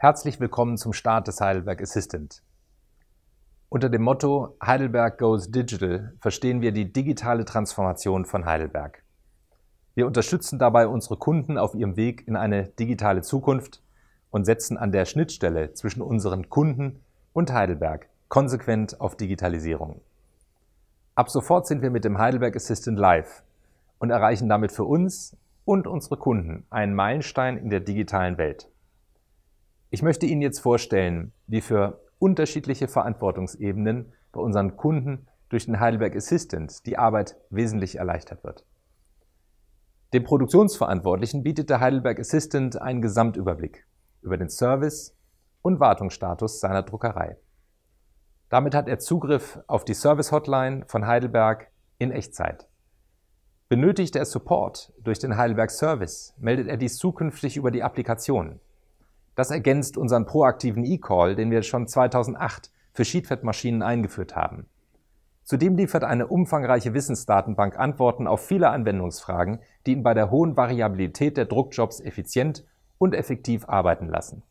Herzlich willkommen zum Start des Heidelberg Assistant. Unter dem Motto Heidelberg Goes Digital verstehen wir die digitale Transformation von Heidelberg. Wir unterstützen dabei unsere Kunden auf ihrem Weg in eine digitale Zukunft und setzen an der Schnittstelle zwischen unseren Kunden und Heidelberg konsequent auf Digitalisierung. Ab sofort sind wir mit dem Heidelberg Assistant live und erreichen damit für uns und unsere Kunden einen Meilenstein in der digitalen Welt. Ich möchte Ihnen jetzt vorstellen, wie für unterschiedliche Verantwortungsebenen bei unseren Kunden durch den Heidelberg Assistant die Arbeit wesentlich erleichtert wird. Dem Produktionsverantwortlichen bietet der Heidelberg Assistant einen Gesamtüberblick über den Service und Wartungsstatus seiner Druckerei. Damit hat er Zugriff auf die Service Hotline von Heidelberg in Echtzeit. Benötigt er Support durch den Heidelberg Service, meldet er dies zukünftig über die Applikation das ergänzt unseren proaktiven E-Call, den wir schon 2008 für Sheetfed-Maschinen eingeführt haben. Zudem liefert eine umfangreiche Wissensdatenbank Antworten auf viele Anwendungsfragen, die ihn bei der hohen Variabilität der Druckjobs effizient und effektiv arbeiten lassen.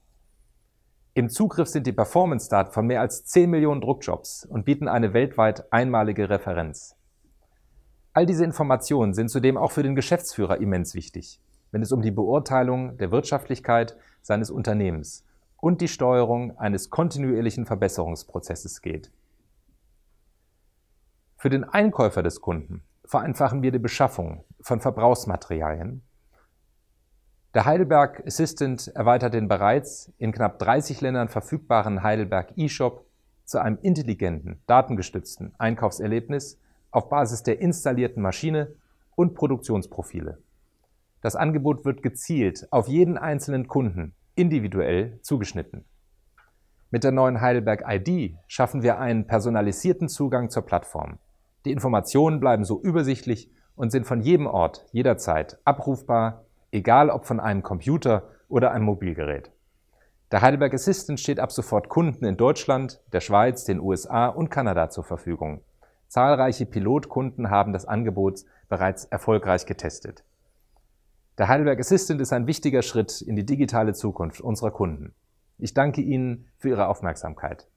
Im Zugriff sind die Performance-Daten von mehr als 10 Millionen Druckjobs und bieten eine weltweit einmalige Referenz. All diese Informationen sind zudem auch für den Geschäftsführer immens wichtig wenn es um die Beurteilung der Wirtschaftlichkeit seines Unternehmens und die Steuerung eines kontinuierlichen Verbesserungsprozesses geht. Für den Einkäufer des Kunden vereinfachen wir die Beschaffung von Verbrauchsmaterialien. Der Heidelberg Assistant erweitert den bereits in knapp 30 Ländern verfügbaren Heidelberg eShop zu einem intelligenten, datengestützten Einkaufserlebnis auf Basis der installierten Maschine und Produktionsprofile. Das Angebot wird gezielt auf jeden einzelnen Kunden individuell zugeschnitten. Mit der neuen Heidelberg ID schaffen wir einen personalisierten Zugang zur Plattform. Die Informationen bleiben so übersichtlich und sind von jedem Ort jederzeit abrufbar, egal ob von einem Computer oder einem Mobilgerät. Der Heidelberg Assistant steht ab sofort Kunden in Deutschland, der Schweiz, den USA und Kanada zur Verfügung. Zahlreiche Pilotkunden haben das Angebot bereits erfolgreich getestet. Der Heidelberg Assistant ist ein wichtiger Schritt in die digitale Zukunft unserer Kunden. Ich danke Ihnen für Ihre Aufmerksamkeit.